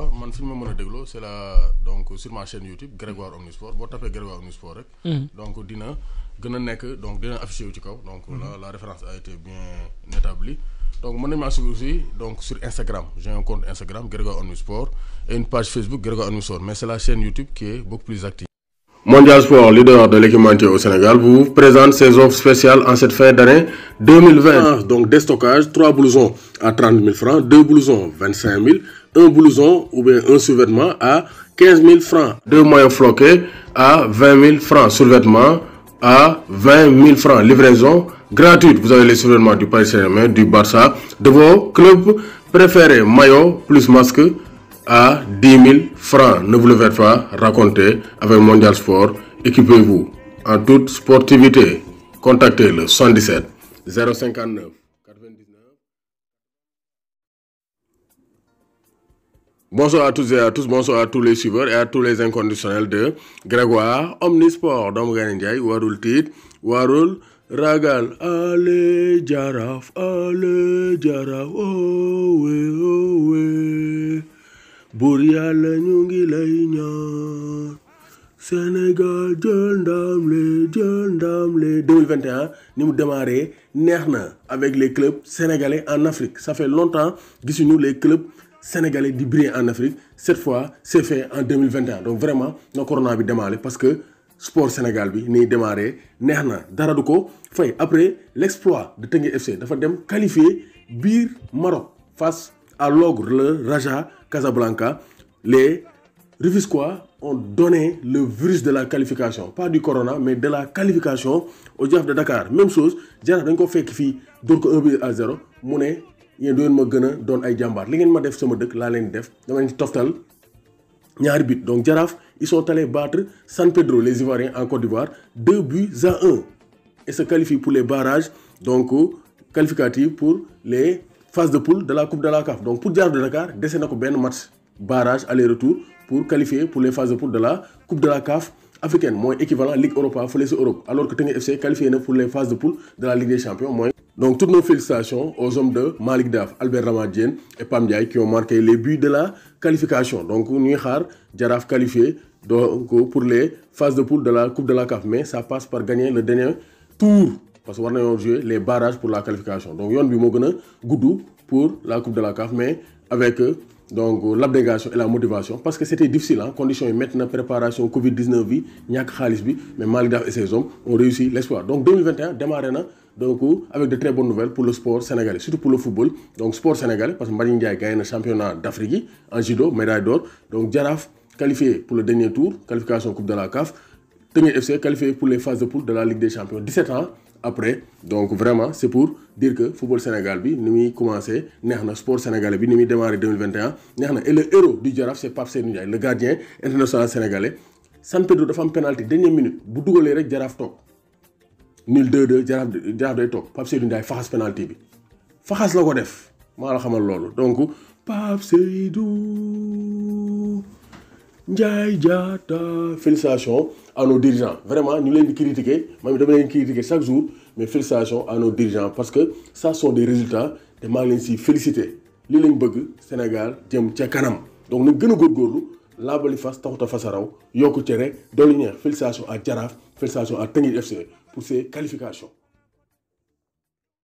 Mon man fi ma la donc sur ma chaîne YouTube Grégoire Omnisport boo tapee Grégoire Omnisport rek. Mhm. donc dina donc dina affiché ci donc la mhm. la référence a été bien établie. donc mon nom aussi donc sur Instagram j'ai un compte Instagram Grégoire Omnisport et une page Facebook Grégoire Omnisport mais c'est la chaîne YouTube qui est beaucoup plus active. Mondial Sport, leader de l'équipementier au Sénégal, vous présente ses offres spéciales en cette fin d'année 2020. Ah, donc, déstockage, 3 blousons à 30 000 francs, 2 blousons 25 000 un blouson ou bien un sous-vêtement à 15 000 francs. Deux moyens floqués à 20 000 francs. sous à 20 000 francs. Livraison gratuite. Vous avez les sous du Paris Saint-Germain, du Barça, de vos clubs préférés. Maillot plus masque à 10 000 francs. Ne vous le faites pas raconter avec Mondial Sport. Équipez-vous en toute sportivité. Contactez le 117 059. Bonsoir à tous et à tous, bonsoir à tous les suiveurs et à tous les inconditionnels de Grégoire, Omnisport, Dom Ndiaye, Warul Tit, Warul Ragal. Allez, Jaraf, allez, Jaraf, oh, ouais, oh, ouais. Bourial, Nyungi, Laïna. Sénégal, John Damle, John les 2021, nous démarrer, Nerna, avec les clubs sénégalais en Afrique. Ça fait longtemps, que nous les clubs sénégalais du en Afrique cette fois c'est fait en 2021 donc vraiment le corona a démarré parce que sport Sénégal bi ni démarré dara après l'exploit de Tengue FC dafa dem qualifié bir Maroc face à l'ogre le Raja Casablanca les quoi ont donné le virus de la qualification pas du corona mais de la qualification au Diaf de Dakar même chose j'ai dañ ko fekk fi dóor 1 à 0 mu yéen doon ma gëna a doon ay jàmbaar li ngeen ma def sama dëkk laa leen def dama leen toftal ñaari but donc Jaraaf ils sont allés battre San Pedro les Ivoiriens en Côte d'Ivoire deux buts à un et se qualifient pour les barrages donc qualificatifs pour les phases de poule de la Coupe de la CAF donc pour Jaraaf de Dakar dese na ko match barrage aller-retour pour qualifier pour les phases de poule de la Coupe de la CAF africaine moy équivalent Ligue Europa fële Europe alors que les FC qualifié pour les phases de poule de la Ligue des Champions moy donc toutes nos félicitations aux hommes de Malik Daf, Albert Ramadien et Pam qui ont marqué les buts de la qualification. Donc nous avons qualifié donc, pour les phases de poule de la Coupe de la CAF. Mais ça passe par gagner le dernier tour. Parce qu'on a joué les barrages pour la qualification. Donc Yon Bimogana, Goudou pour la Coupe de la CAF. Mais avec donc l'abnégation et la motivation. Parce que c'était difficile. Hein, conditions maintenant, préparation Covid-19, Nyak Khalis, mais Malik Daf et ses hommes ont réussi l'espoir. Donc 2021 démarre donc avec de très bonnes nouvelles pour le sport sénégalais surtout pour le football donc sport sénégalais parce que Mbagnick Ndiaye gagné le championnat d'Afrique en judo médaille d'or donc Djaraf qualifié pour le dernier tour qualification coupe de la CAF Teungueth FC qualifié pour les phases de poule de la Ligue des champions 17 ans après donc vraiment c'est pour dire que le football Sénégal nous avons commencer, commencé le sport sénégalais nous avons démarrer démarré 2021 et le héros du Djaraf, c'est Pape Ndiaye le gardien international sénégalais San Pedro fait un penalty dernière minute Boudou dugalee rek Jaraaf top nul 2-2 jaraaf jaraaf day toog Pape Seydou Ndiaye faxas penalty bi faxas la ko def ma la xamal lolu donc pap Seydou Ndiaye Diatta félicitations à nos dirigeants vraiment ñu leen di critiquer man dama leen critiquer chaque jour mais félicitations à nos dirigeants parce que ça sont des résultats te maa ngi leen si féliciter li lañ bëgg Sénégal jëm ci kanam donc nañ gën a góorgóorlu. La Boliface, taxut Fassaraou, Yoko a raw à Djaraf, félicitations à Teungueth FC e pour ces qualifications